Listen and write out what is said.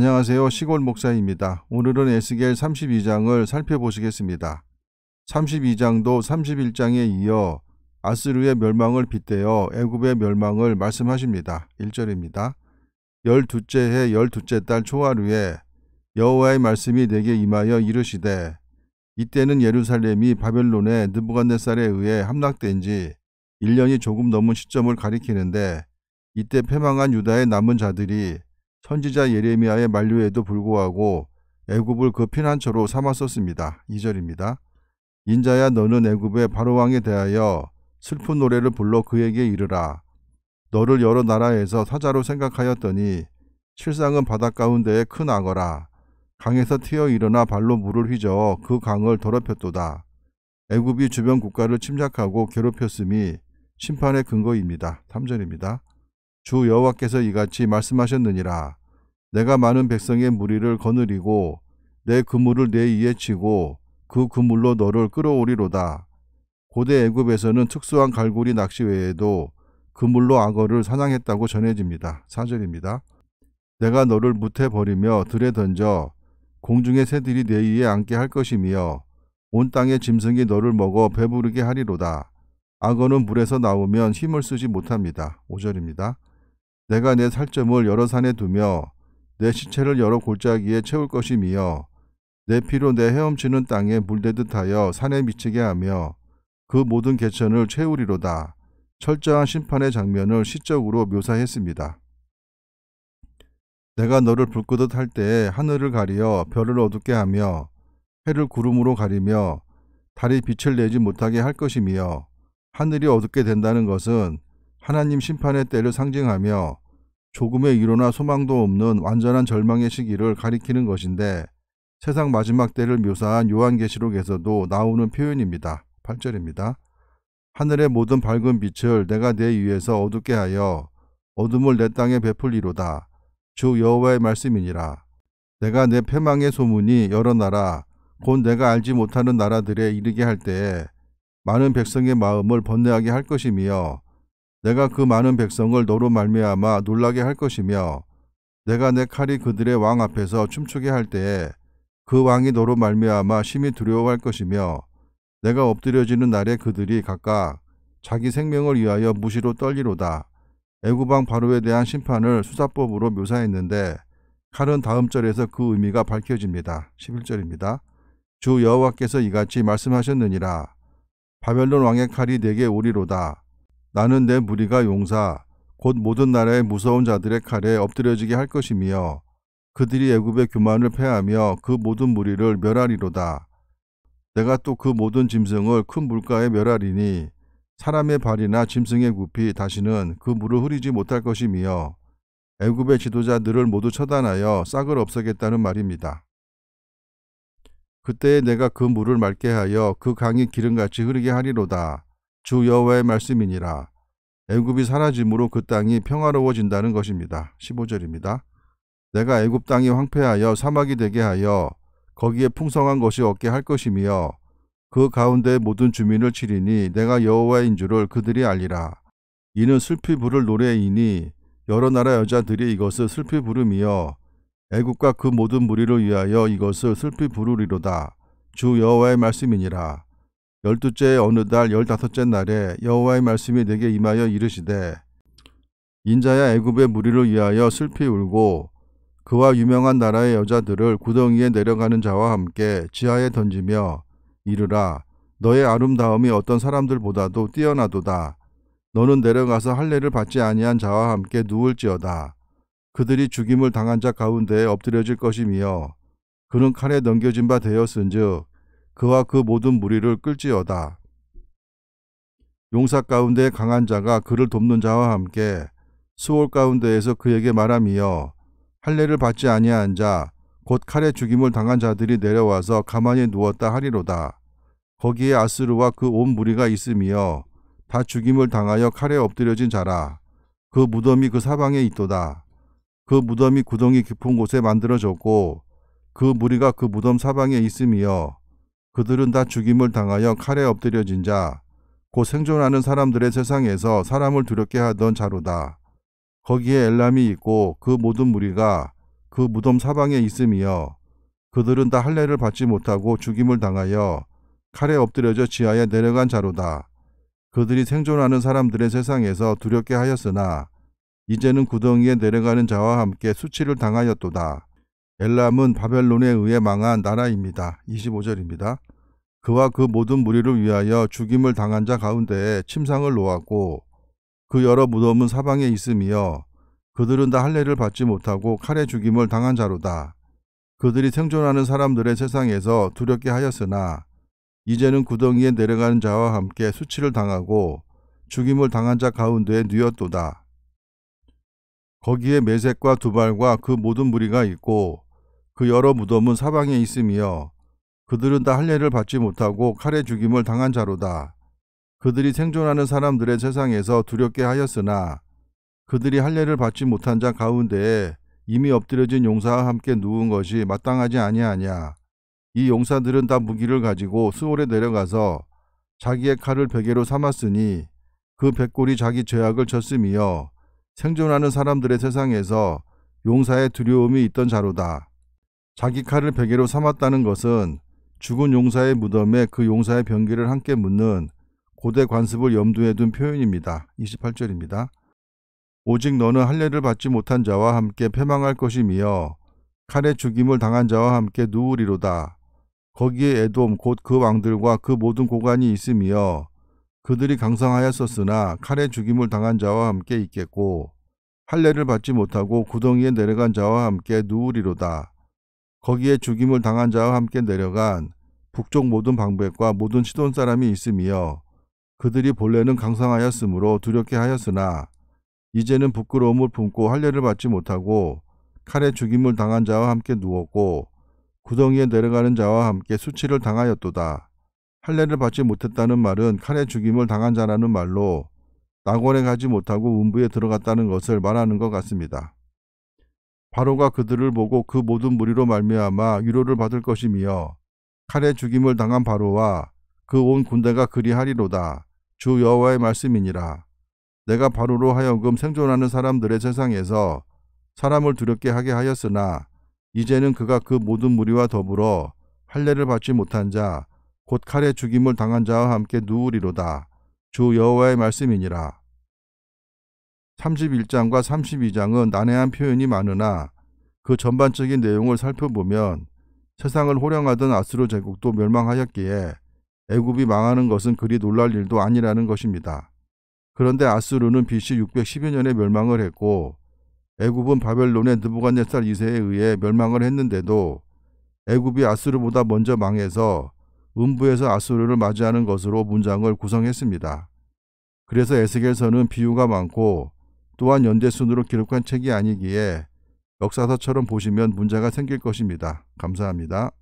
안녕하세요. 시골 목사입니다. 오늘은 에스겔 32장을 살펴보시겠습니다. 32장도 31장에 이어 아스르의 멸망을 빗대어 애굽의 멸망을 말씀하십니다. 1절입니다. 열두째 해 열두째 달 초하루에 여호와의 말씀이 내게 임하여 이르시되 이때는 예루살렘이 바벨론의 느부갓네살에 의해 함락된 지 1년이 조금 넘은 시점을 가리키는데 이때 패망한 유다의 남은 자들이 선지자 예레미야의 만류에도 불구하고 애굽을 그 피난처로 삼았었습니다. 2절입니다. 인자야 너는 애굽의 바로왕에 대하여 슬픈 노래를 불러 그에게 이르라. 너를 여러 나라에서 사자로 생각하였더니 실상은 바닷 가운데의 큰 악어라. 강에서 튀어 일어나 발로 물을 휘저어 그 강을 더럽혔도다. 애굽이 주변 국가를 침략하고 괴롭혔음이 심판의 근거입니다. 3절입니다. 주 여호와께서 이같이 말씀하셨느니라 내가 많은 백성의 무리를 거느리고 내 그물을 내위에 치고 그 그물로 너를 끌어오리로다 고대 애굽에서는 특수한 갈고리 낚시 외에도 그물로 악어를 사냥했다고 전해집니다. 4절입니다 내가 너를 무태 버리며 들에 던져 공중의 새들이 내 위에 앉게 할 것이며 온 땅의 짐승이 너를 먹어 배부르게 하리로다. 악어는 물에서 나오면 힘을 쓰지 못합니다. 5절입니다. 내가 내 살점을 여러 산에 두며 내 시체를 여러 골짜기에 채울 것이며내 피로 내 헤엄치는 땅에 물대듯 하여 산에 미치게 하며 그 모든 개천을 채우리로다. 철저한 심판의 장면을 시적으로 묘사했습니다. 내가 너를 불끄듯 할 때에 하늘을 가리어 별을 어둡게 하며 해를 구름으로 가리며 달이 빛을 내지 못하게 할 것이며 하늘이 어둡게 된다는 것은 하나님 심판의 때를 상징하며 조금의 위로나 소망도 없는 완전한 절망의 시기를 가리키는 것인데 세상 마지막 때를 묘사한 요한계시록에서도 나오는 표현입니다. 8절입니다. 하늘의 모든 밝은 빛을 내가 내 위에서 어둡게 하여 어둠을 내 땅에 베풀리로다. 주 여호와의 말씀이니라. 내가 내 패망의 소문이 여러 나라 곧 내가 알지 못하는 나라들에 이르게 할 때에 많은 백성의 마음을 번뇌하게 할 것이며 내가 그 많은 백성을 너로 말미암아 놀라게 할 것이며 내가 내 칼이 그들의 왕 앞에서 춤추게 할 때에 그 왕이 너로 말미암아 심히 두려워할 것이며 내가 엎드려지는 날에 그들이 각각 자기 생명을 위하여 무시로 떨리로다. 애구방 바로에 대한 심판을 수사법으로 묘사했는데 칼은 다음 절에서 그 의미가 밝혀집니다. 11절입니다. 주 여호와께서 이같이 말씀하셨느니라. 바벨론 왕의 칼이 내게 오리로다. 나는 내 무리가 용사 곧 모든 나라의 무서운 자들의 칼에 엎드려지게 할 것이며 그들이 애굽의 교만을 패하며 그 모든 무리를 멸하리로다. 내가 또 그 모든 짐승을 큰 물가에 멸하리니 사람의 발이나 짐승의 굽이 다시는 그 물을 흐리지 못할 것이며 애굽의 지도자들을 모두 처단하여 싹을 없애겠다는 말입니다. 그때에 내가 그 물을 맑게 하여 그 강이 기름같이 흐르게 하리로다. 주 여호와의 말씀이니라. 애굽이 사라짐으로 그 땅이 평화로워진다는 것입니다. 15절입니다. 내가 애굽 땅이 황폐하여 사막이 되게 하여 거기에 풍성한 것이 없게 할 것이며 그 가운데 모든 주민을 치리니 내가 여호와인 줄을 그들이 알리라. 이는 슬피 부를 노래이니 여러 나라 여자들이 이것을 슬피 부름이여 애굽과 그 모든 무리를 위하여 이것을 슬피 부르리로다. 주 여호와의 말씀이니라. 열두째 어느 달 열다섯째 날에 여호와의 말씀이 내게 임하여 이르시되 인자야 애굽의 무리를 위하여 슬피 울고 그와 유명한 나라의 여자들을 구덩이에 내려가는 자와 함께 지하에 던지며 이르라 너의 아름다움이 어떤 사람들보다도 뛰어나도다 너는 내려가서 할례를 받지 아니한 자와 함께 누울지어다 그들이 죽임을 당한 자 가운데에 엎드려질 것이며 그는 칼에 넘겨진 바 되었은즉 그와 그 모든 무리를 끌지어다. 용사 가운데 강한 자가 그를 돕는 자와 함께 수월 가운데에서 그에게 말함이 할례를 받지 아니한 자 곧 칼의 죽임을 당한 자들이 내려와서 가만히 누웠다 하리로다. 거기에 아스르와 그 온 무리가 있음이다 죽임을 당하여 칼에 엎드려진 자라. 그 무덤이 그 사방에 있도다. 그 무덤이 구덩이 깊은 곳에 만들어졌고 그 무리가 그 무덤 사방에 있음이 그들은 다 죽임을 당하여 칼에 엎드려진 자, 곧 생존하는 사람들의 세상에서 사람을 두렵게 하던 자로다. 거기에 엘람이 있고 그 모든 무리가 그 무덤 사방에 있음이여 그들은 다 할례를 받지 못하고 죽임을 당하여 칼에 엎드려져 지하에 내려간 자로다. 그들이 생존하는 사람들의 세상에서 두렵게 하였으나 이제는 구덩이에 내려가는 자와 함께 수치를 당하였도다. 엘람은 바벨론에 의해 망한 나라입니다. 25절입니다. 그와 그 모든 무리를 위하여 죽임을 당한 자 가운데에 침상을 놓았고 그 여러 무덤은 사방에 있음이여 그들은 다 할례를 받지 못하고 칼의 죽임을 당한 자로다. 그들이 생존하는 사람들의 세상에서 두렵게 하였으나 이제는 구덩이에 내려가는 자와 함께 수치를 당하고 죽임을 당한 자 가운데에 뉘였도다 거기에 메색과 두발과 그 모든 무리가 있고 그 여러 무덤은 사방에 있으며 그들은 다 할례를 받지 못하고 칼의 죽임을 당한 자로다. 그들이 생존하는 사람들의 세상에서 두렵게 하였으나 그들이 할례를 받지 못한 자 가운데에 이미 엎드려진 용사와 함께 누운 것이 마땅하지 아니하냐. 이 용사들은 다 무기를 가지고 수월에 내려가서 자기의 칼을 베개로 삼았으니 그 백골이 자기 죄악을 쳤으며 생존하는 사람들의 세상에서 용사의 두려움이 있던 자로다. 자기 칼을 베개로 삼았다는 것은 죽은 용사의 무덤에 그 용사의 병기를 함께 묻는 고대 관습을 염두에 둔 표현입니다. 28절입니다. 오직 너는 할례를 받지 못한 자와 함께 패망할 것이며 칼의 죽임을 당한 자와 함께 누우리로다. 거기에 에돔 곧 그 왕들과 그 모든 고관이 있으며 그들이 강성하였었으나 칼의 죽임을 당한 자와 함께 있겠고 할례를 받지 못하고 구덩이에 내려간 자와 함께 누우리로다. 거기에 죽임을 당한 자와 함께 내려간 북쪽 모든 방백과 모든 시돈 사람이 있음이여 그들이 본래는 강성하였으므로 두렵게 하였으나 이제는 부끄러움을 품고 할례를 받지 못하고 칼에 죽임을 당한 자와 함께 누웠고 구덩이에 내려가는 자와 함께 수치를 당하였도다. 할례를 받지 못했다는 말은 칼에 죽임을 당한 자라는 말로 낙원에 가지 못하고 음부에 들어갔다는 것을 말하는 것 같습니다. 바로가 그들을 보고 그 모든 무리로 말미암아 위로를 받을 것이며 칼의 죽임을 당한 바로와 그 온 군대가 그리하리로다. 주 여호와의 말씀이니라. 내가 바로로 하여금 생존하는 사람들의 세상에서 사람을 두렵게 하게 하였으나 이제는 그가 그 모든 무리와 더불어 할례를 받지 못한 자 곧칼의 죽임을 당한 자와 함께 누우리로다. 주 여호와의 말씀이니라. 31장과 32장은 난해한 표현이 많으나 그 전반적인 내용을 살펴보면 세상을 호령하던 아수르 제국도 멸망하였기에 애굽이 망하는 것은 그리 놀랄 일도 아니라는 것입니다. 그런데 아수르는 BC 610여 년에 멸망을 했고 애굽은 바벨론의 느부갓네살 2세에 의해 멸망을 했는데도 애굽이 아수르보다 먼저 망해서 음부에서 아수르를 맞이하는 것으로 문장을 구성했습니다. 그래서 에스겔서는 비유가 많고 또한 연재순으로 기록한 책이 아니기에 역사서처럼 보시면 문제가 생길 것입니다. 감사합니다.